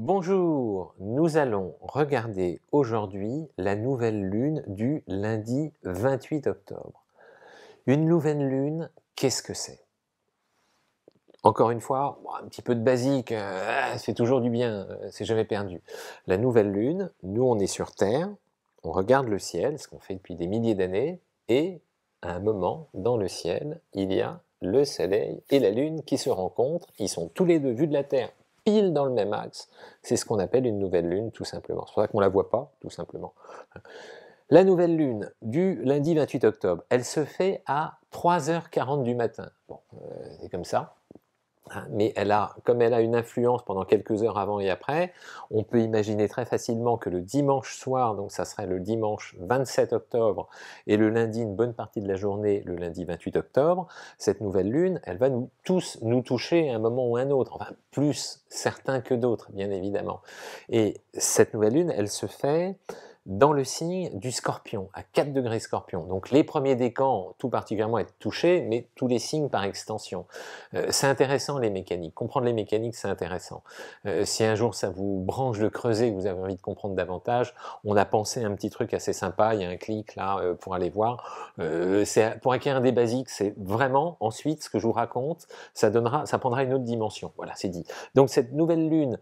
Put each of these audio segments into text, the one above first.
Bonjour, nous allons regarder aujourd'hui la nouvelle lune du lundi 28 octobre. Une nouvelle lune, qu'est-ce que c'est Encore une fois, un petit peu de basique, euh, c'est toujours du bien, euh, c'est jamais perdu. La nouvelle lune, nous on est sur Terre, on regarde le ciel, ce qu'on fait depuis des milliers d'années, et à un moment, dans le ciel, il y a le soleil et la lune qui se rencontrent, ils sont tous les deux vus de la Terre dans le même axe. C'est ce qu'on appelle une nouvelle lune, tout simplement. C'est pour ça qu'on ne la voit pas, tout simplement. La nouvelle lune du lundi 28 octobre, elle se fait à 3h40 du matin. Bon, euh, c'est comme ça. Hein, mais elle a, comme elle a une influence pendant quelques heures avant et après, on peut imaginer très facilement que le dimanche soir, donc ça serait le dimanche 27 octobre, et le lundi, une bonne partie de la journée, le lundi 28 octobre, cette nouvelle lune, elle va nous tous nous toucher à un moment ou un autre, enfin plus certains que d'autres, bien évidemment. Et cette nouvelle lune, elle se fait dans le signe du scorpion, à 4 degrés scorpion. Donc les premiers décans tout particulièrement être touchés, mais tous les signes par extension. Euh, c'est intéressant les mécaniques, comprendre les mécaniques c'est intéressant. Euh, si un jour ça vous branche de creuser, vous avez envie de comprendre davantage, on a pensé un petit truc assez sympa, il y a un clic là euh, pour aller voir. pour acquérir des basiques, c'est vraiment ensuite ce que je vous raconte, ça, donnera, ça prendra une autre dimension. Voilà, c'est dit. Donc cette nouvelle lune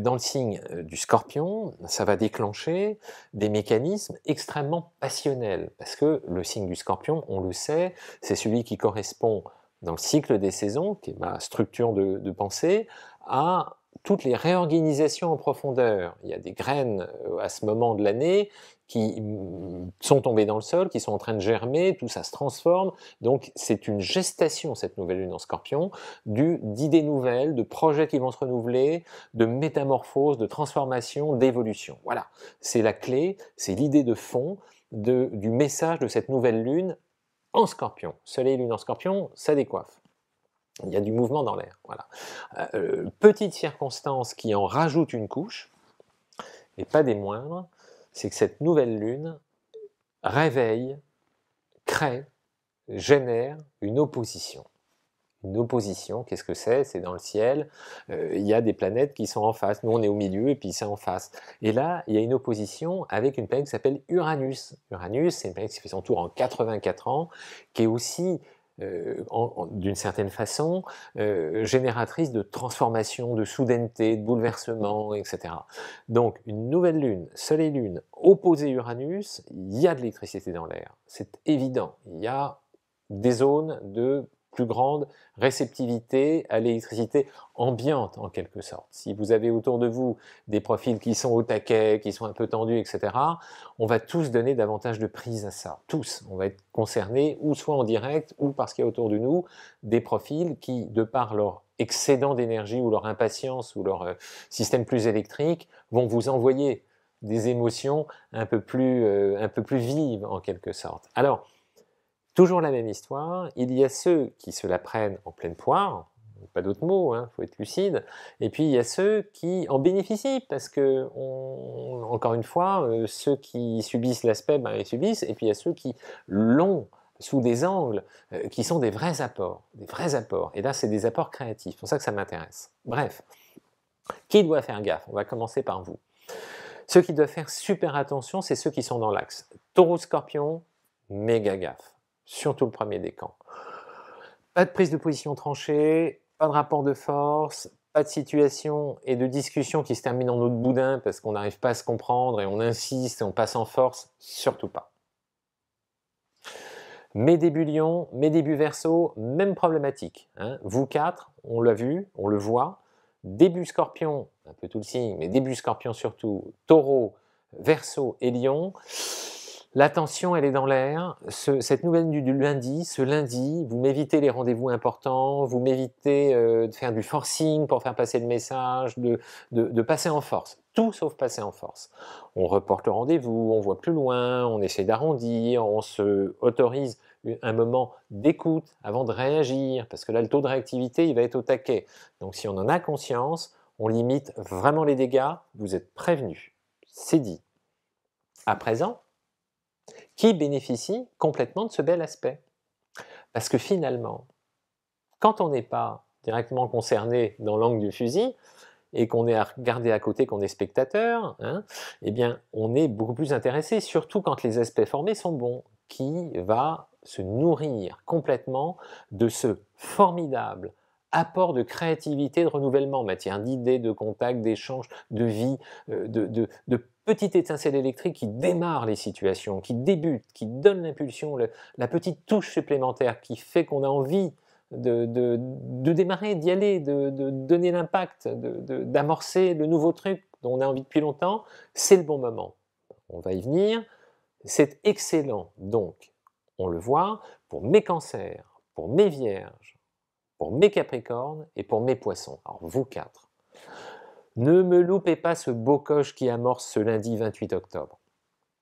dans le signe du scorpion, ça va déclencher des mécanismes extrêmement passionnels, parce que le signe du scorpion, on le sait, c'est celui qui correspond dans le cycle des saisons, qui est ma structure de, de pensée, à toutes les réorganisations en profondeur. Il y a des graines euh, à ce moment de l'année qui mm, sont tombées dans le sol, qui sont en train de germer, tout ça se transforme. Donc c'est une gestation, cette nouvelle lune en scorpion, d'idées nouvelles, de projets qui vont se renouveler, de métamorphose, de transformation, d'évolution. Voilà, c'est la clé, c'est l'idée de fond du message de cette nouvelle lune en scorpion. Soleil et lune en scorpion, ça décoiffe. Il y a du mouvement dans l'air. Voilà. Euh, euh, petite circonstance qui en rajoute une couche, et pas des moindres, c'est que cette nouvelle lune réveille, crée, génère une opposition. Une opposition, qu'est-ce que c'est C'est dans le ciel, euh, il y a des planètes qui sont en face, nous on est au milieu et puis c'est en face. Et là, il y a une opposition avec une planète qui s'appelle Uranus. Uranus, c'est une planète qui fait son tour en 84 ans, qui est aussi euh, d'une certaine façon, euh, génératrice de transformation, de soudaineté, de bouleversement, etc. Donc une nouvelle lune, soleil lune, opposée Uranus, il y a de l'électricité dans l'air, c'est évident, il y a des zones de plus grande réceptivité à l'électricité ambiante en quelque sorte. Si vous avez autour de vous des profils qui sont au taquet, qui sont un peu tendus, etc., on va tous donner davantage de prise à ça. Tous. On va être concernés, ou soit en direct, ou parce qu'il y a autour de nous des profils qui, de par leur excédent d'énergie ou leur impatience ou leur euh, système plus électrique, vont vous envoyer des émotions un peu plus, euh, un peu plus vives en quelque sorte. Alors, Toujours la même histoire, il y a ceux qui se la prennent en pleine poire, pas d'autres mots, il hein, faut être lucide, et puis il y a ceux qui en bénéficient, parce que, encore une fois, euh, ceux qui subissent l'aspect, ben, ils subissent, et puis il y a ceux qui l'ont sous des angles euh, qui sont des vrais apports, des vrais apports, et là c'est des apports créatifs, c'est pour ça que ça m'intéresse. Bref, qui doit faire gaffe On va commencer par vous. Ceux qui doivent faire super attention, c'est ceux qui sont dans l'axe. Taureau, scorpion, méga gaffe surtout le premier des camps. Pas de prise de position tranchée, pas de rapport de force, pas de situation et de discussion qui se termine en autre boudin parce qu'on n'arrive pas à se comprendre et on insiste et on passe en force, surtout pas. Mes débuts Lion, mes débuts Verso, même problématique. Hein. Vous quatre, on l'a vu, on le voit. Début Scorpion, un peu tout le signe, mais début Scorpion surtout, Taureau, Verseau et Lion. L'attention, elle est dans l'air. cette nouvelle du, du lundi, ce lundi, vous m'évitez les rendez-vous importants, vous m'évitez euh, de faire du forcing pour faire passer le message, de, de, passer en force. Tout sauf passer en force. On reporte le rendez-vous, on voit plus loin, on essaie d'arrondir, on se autorise un moment d'écoute avant de réagir, parce que là, le taux de réactivité, il va être au taquet. Donc si on en a conscience, on limite vraiment les dégâts, vous êtes prévenus. C'est dit. À présent, qui bénéficie complètement de ce bel aspect. Parce que finalement, quand on n'est pas directement concerné dans l'angle du fusil, et qu'on est à regarder à côté, qu'on est spectateur, hein, eh bien, on est beaucoup plus intéressé, surtout quand les aspects formés sont bons. Qui va se nourrir complètement de ce formidable apport de créativité, de renouvellement en matière d'idées, de contacts, d'échanges, de vie, euh, de, de, de petite étincelle électrique qui démarre les situations, qui débute, qui donne l'impulsion, la petite touche supplémentaire qui fait qu'on a envie de, démarrer, d'y aller, de, de donner l'impact, d'amorcer le nouveau truc dont on a envie depuis longtemps, c'est le bon moment. On va y venir. C'est excellent, donc, on le voit, pour mes cancers, pour mes vierges, pour mes capricornes et pour mes poissons. Alors, vous quatre. Ne me loupez pas ce beau coche qui amorce ce lundi 28 octobre.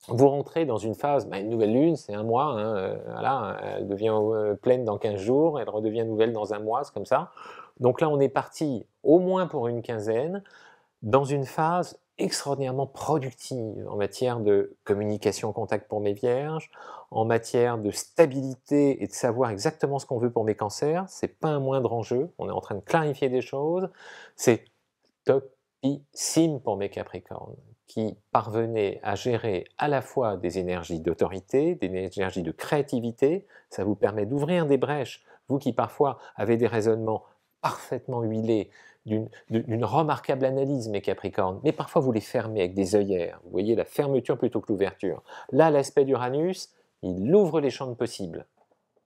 Vous rentrez dans une phase, bah, une nouvelle lune, c'est un mois, hein, euh, elle devient euh, pleine dans 15 jours, elle redevient nouvelle dans un mois, c'est comme ça. Donc là, on est parti au moins pour une quinzaine dans une phase extraordinairement productive en matière de communication contact pour mes vierges, en matière de stabilité et de savoir exactement ce qu'on veut pour mes cancers. C'est pas un moindre enjeu. On est en train de clarifier des choses. C'est top signe pour mes Capricornes, qui parvenait à gérer à la fois des énergies d'autorité, des énergies de créativité, ça vous permet d'ouvrir des brèches, vous qui parfois avez des raisonnements parfaitement huilés, d'une remarquable analyse, mes Capricornes, mais parfois vous les fermez avec des œillères, vous voyez la fermeture plutôt que l'ouverture. Là, l'aspect d'Uranus, il ouvre les champs de possibles.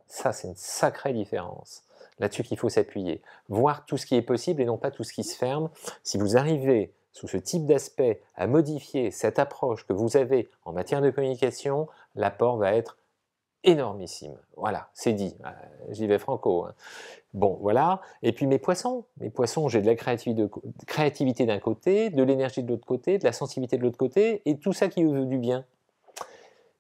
Ça, c'est une sacrée différence là-dessus qu'il faut s'appuyer. Voir tout ce qui est possible et non pas tout ce qui se ferme. Si vous arrivez sous ce type d'aspect à modifier cette approche que vous avez en matière de communication, l'apport va être énormissime. Voilà, c'est dit. Euh, j'y vais franco. Hein. Bon, voilà. Et puis mes poissons. Mes poissons, j'ai de la créativité d'un côté, de l'énergie de l'autre côté, de la sensibilité de l'autre côté, et tout ça qui veut du bien.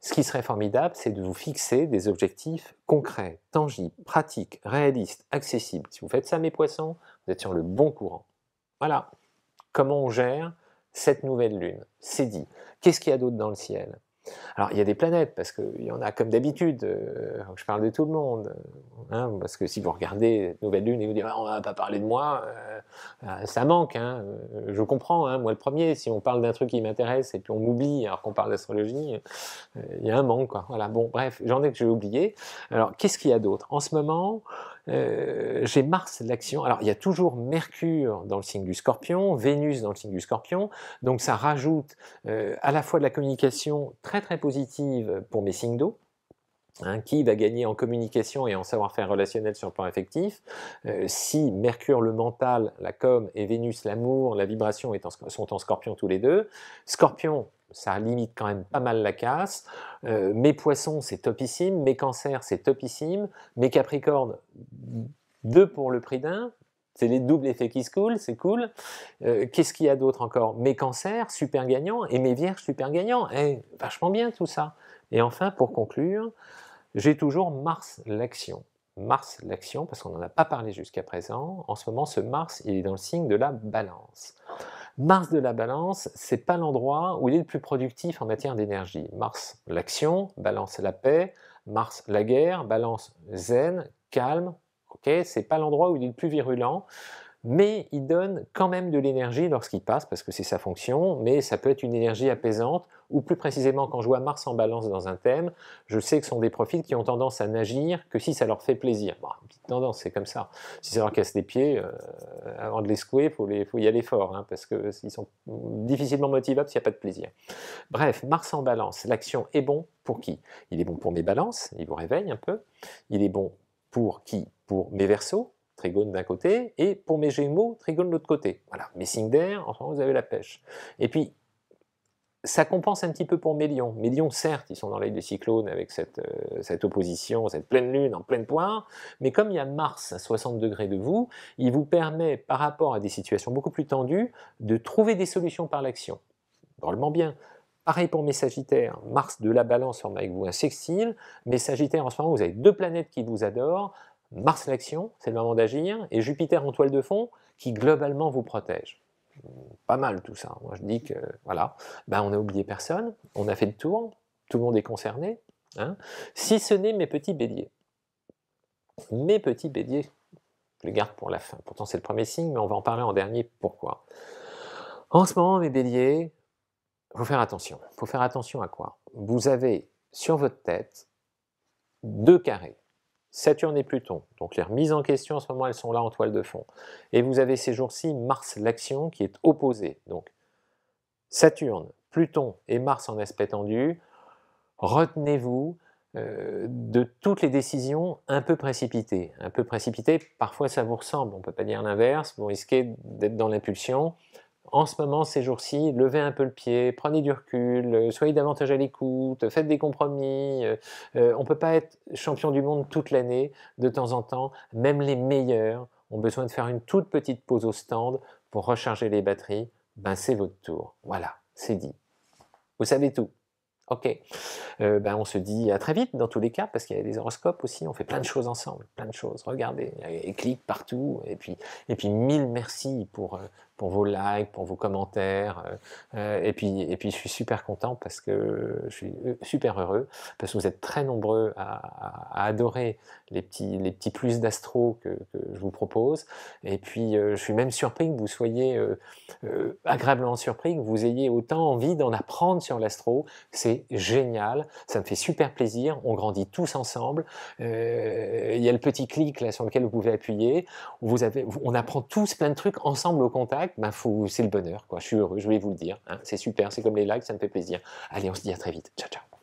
Ce qui serait formidable, c'est de vous fixer des objectifs concrets, tangibles, pratiques, réalistes, accessibles. Si vous faites ça, mes poissons, vous êtes sur le bon courant. Voilà comment on gère cette nouvelle lune. C'est dit. Qu'est-ce qu'il y a d'autre dans le ciel alors il y a des planètes, parce qu'il y en a comme d'habitude, euh, je parle de tout le monde, euh, hein, parce que si vous regardez Nouvelle Lune et vous dites ah, oh, on va pas parler de moi, euh, ça manque, hein, je comprends, hein, moi le premier, si on parle d'un truc qui m'intéresse et puis on m'oublie alors qu'on parle d'astrologie, il y a un manque. Quoi. Voilà, bon bref, j'en ai que j'ai oublié. Alors qu'est-ce qu'il y a d'autre En ce moment, euh, j'ai Mars, l'action. Alors, il y a toujours Mercure dans le signe du Scorpion, Vénus dans le signe du Scorpion, donc ça rajoute euh, à la fois de la communication très très positive pour mes signes d'eau, Hein, qui va gagner en communication et en savoir-faire relationnel sur le plan effectif euh, si Mercure le mental, la com et Vénus l'amour, la vibration sont en scorpion tous les deux Scorpion, ça limite quand même pas mal la casse. Euh, mes poissons, c'est topissime. Mes cancers, c'est topissime. Mes capricornes, deux pour le prix d'un. C'est les doubles effets qui se coulent, c'est cool. Euh, qu'est-ce qu'il y a d'autre encore Mes cancers, super gagnants, et mes vierges, super gagnants. Eh, vachement bien tout ça. Et enfin, pour conclure, j'ai toujours Mars l'action. Mars l'action, parce qu'on n'en a pas parlé jusqu'à présent. En ce moment, ce Mars, il est dans le signe de la balance. Mars de la balance, c'est pas l'endroit où il est le plus productif en matière d'énergie. Mars l'action, balance la paix, Mars la guerre, balance zen, calme. Ok, c'est pas l'endroit où il est le plus virulent mais il donne quand même de l'énergie lorsqu'il passe, parce que c'est sa fonction, mais ça peut être une énergie apaisante, ou plus précisément quand je vois Mars en balance dans un thème, je sais que ce sont des profils qui ont tendance à n'agir que si ça leur fait plaisir. Bon, petite tendance, c'est comme ça. Si ça leur casse les pieds, euh, avant de les secouer, il faut, y aller fort, hein, parce qu'ils sont difficilement motivables s'il n'y a pas de plaisir. Bref, Mars en balance, l'action est bon pour qui Il est bon pour mes balances, il vous réveille un peu, il est bon pour qui Pour mes versos, trigone d'un côté, et pour mes gémeaux, trigone de l'autre côté. Voilà, mes signes d'air, enfin vous avez la pêche. Et puis, ça compense un petit peu pour mes lions. Mes lions, certes, ils sont dans l'œil du cyclone avec euh, cette, opposition, cette pleine lune en pleine poire, mais comme il y a Mars à 60 degrés de vous, il vous permet, par rapport à des situations beaucoup plus tendues, de trouver des solutions par l'action. Drôlement bien. Pareil pour mes Sagittaires, Mars de la balance forme avec vous un sextile. Mes Sagittaires, en ce moment, vous avez deux planètes qui vous adorent. Mars l'action, c'est le moment d'agir, et Jupiter en toile de fond, qui globalement vous protège. Pas mal tout ça. Hein. Moi je dis que, voilà, ben, on n'a oublié personne, on a fait le tour, tout le monde est concerné, hein, si ce n'est mes petits béliers. Mes petits béliers, je les garde pour la fin. Pourtant c'est le premier signe, mais on va en parler en dernier. Pourquoi En ce moment, mes béliers, faut faire attention. faut faire attention à quoi Vous avez sur votre tête deux carrés Saturne et Pluton. Donc les remises en question en ce moment, elles sont là en toile de fond. Et vous avez ces jours-ci Mars, l'action, qui est opposée. Donc Saturne, Pluton et Mars en aspect tendu. Retenez-vous euh, de toutes les décisions un peu précipitées. Un peu précipitées, parfois ça vous ressemble, on ne peut pas dire l'inverse, vous risquez d'être dans l'impulsion en ce moment, ces jours-ci, levez un peu le pied, prenez du recul, euh, soyez davantage à l'écoute, faites des compromis. Euh, euh, on ne peut pas être champion du monde toute l'année, de temps en temps. Même les meilleurs ont besoin de faire une toute petite pause au stand pour recharger les batteries. Ben, c'est votre tour. Voilà, c'est dit. Vous savez tout. Ok. ben, on se dit à très vite dans tous les cas, parce qu'il y a des horoscopes aussi, on fait plein de choses ensemble, plein de choses. Regardez, et clique partout, et puis, et puis mille merci pour, pour vos likes, pour vos commentaires. Euh, euh, et, puis, et puis, je suis super content parce que je suis euh, super heureux, parce que vous êtes très nombreux à, à, adorer les petits, les petits plus d'astro que, que, je vous propose. Et puis, euh, je suis même surpris que vous soyez agréablement surpris, que vous ayez autant envie d'en apprendre sur l'astro. C'est génial, ça me fait super plaisir, on grandit tous ensemble. Il y a le petit clic là sur lequel vous pouvez appuyer. Vous avez, on apprend tous plein de trucs ensemble au contact bah, c'est le bonheur. Quoi. Je suis heureux, je vais vous le dire. Hein. C'est super, c'est comme les likes, ça me fait plaisir. Allez, on se dit à très vite. Ciao, ciao.